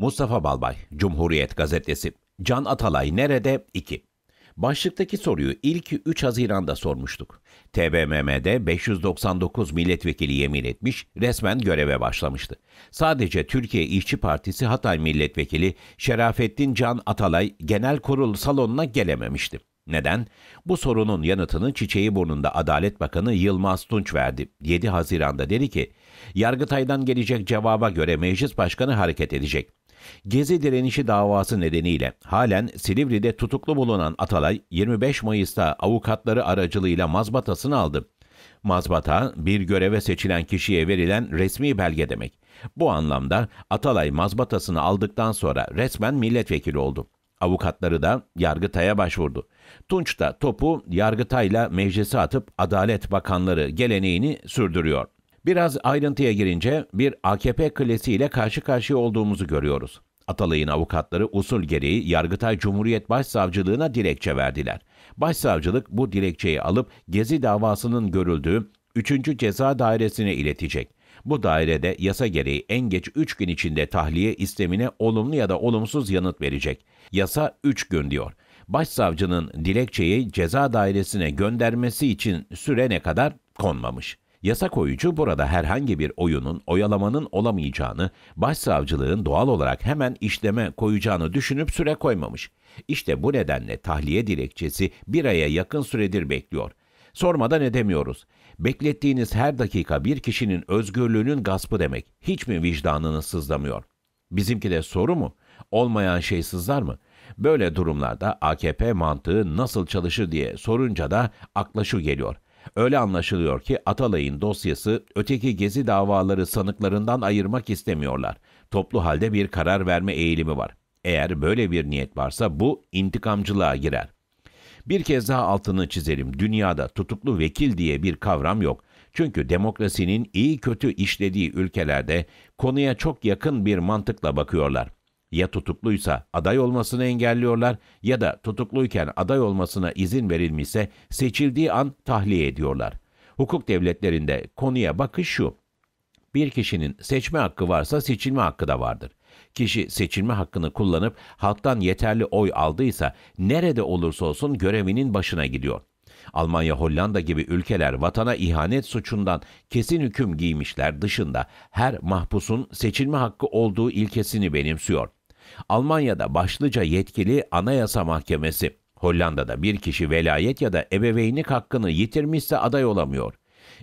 Mustafa Balbay, Cumhuriyet Gazetesi, Can Atalay nerede? 2. Başlıktaki soruyu ilk 3 Haziran'da sormuştuk. TBMM'de 599 milletvekili yemin etmiş, resmen göreve başlamıştı. Sadece Türkiye İşçi Partisi Hatay Milletvekili Şerafettin Can Atalay genel kurul salonuna gelememişti. Neden? Bu sorunun yanıtını çiçeği burnunda Adalet Bakanı Yılmaz Tunç verdi. 7 Haziran'da dedi ki, Yargıtay'dan gelecek cevaba göre meclis başkanı hareket edecek. Gezi direnişi davası nedeniyle halen Silivri'de tutuklu bulunan Atalay 25 Mayıs'ta avukatları aracılığıyla mazbatasını aldı. Mazbata bir göreve seçilen kişiye verilen resmi belge demek. Bu anlamda Atalay mazbatasını aldıktan sonra resmen milletvekili oldu. Avukatları da Yargıtay'a başvurdu. Tunç da topu Yargıtay'la meclise atıp Adalet Bakanları geleneğini sürdürüyor. Biraz ayrıntıya girince bir AKP klasiğiyle karşı karşıya olduğumuzu görüyoruz. Atalay'ın avukatları usul gereği Yargıtay Cumhuriyet Başsavcılığına dilekçe verdiler. Başsavcılık bu dilekçeyi alıp Gezi davasının görüldüğü 3. Ceza Dairesi'ne iletecek. Bu dairede yasa gereği en geç 3 gün içinde tahliye istemine olumlu ya da olumsuz yanıt verecek. Yasa 3 gün diyor. Başsavcının dilekçeyi ceza dairesine göndermesi için süre ne kadar konmamış. Yasa koyucu burada herhangi bir oyunun, oyalamanın olamayacağını, başsavcılığın doğal olarak hemen işleme koyacağını düşünüp süre koymamış. İşte bu nedenle tahliye dilekçesi bir aya yakın süredir bekliyor. Sormadan edemiyoruz. Beklettiğiniz her dakika bir kişinin özgürlüğünün gaspı demek. Hiç mi vicdanınız sızlamıyor? Bizimki de soru mu? Olmayan şey sızlar mı? Böyle durumlarda AKP mantığı nasıl çalışır diye sorunca da akla şu geliyor.'' Öyle anlaşılıyor ki Atalay'ın dosyası öteki gezi davaları sanıklarından ayırmak istemiyorlar. Toplu halde bir karar verme eğilimi var. Eğer böyle bir niyet varsa bu intikamcılığa girer. Bir kez daha altını çizelim. Dünyada tutuklu vekil diye bir kavram yok. Çünkü demokrasinin iyi kötü işlediği ülkelerde konuya çok yakın bir mantıkla bakıyorlar ya tutukluysa aday olmasını engelliyorlar ya da tutukluyken aday olmasına izin verilmişse seçildiği an tahliye ediyorlar. Hukuk devletlerinde konuya bakış şu. Bir kişinin seçme hakkı varsa seçilme hakkı da vardır. Kişi seçilme hakkını kullanıp halktan yeterli oy aldıysa nerede olursa olsun görevinin başına gidiyor. Almanya, Hollanda gibi ülkeler vatana ihanet suçundan kesin hüküm giymişler dışında her mahpusun seçilme hakkı olduğu ilkesini benimsiyor. Almanya'da başlıca yetkili Anayasa Mahkemesi. Hollanda'da bir kişi velayet ya da ebeveynlik hakkını yitirmişse aday olamıyor.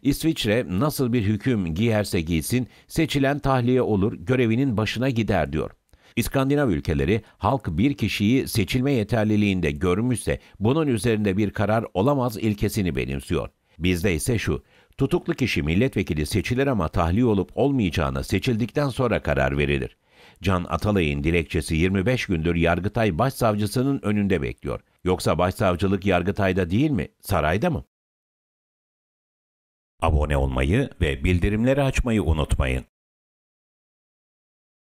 İsviçre nasıl bir hüküm giyerse giysin seçilen tahliye olur, görevinin başına gider diyor. İskandinav ülkeleri halk bir kişiyi seçilme yeterliliğinde görmüşse bunun üzerinde bir karar olamaz ilkesini benimsiyor. Bizde ise şu, tutuklu kişi milletvekili seçilir ama tahliye olup olmayacağına seçildikten sonra karar verilir. Can Atalay'ın dilekçesi 25 gündür Yargıtay Başsavcısının önünde bekliyor. Yoksa başsavcılık Yargıtay'da değil mi? Sarayda mı? Abone olmayı ve bildirimleri açmayı unutmayın.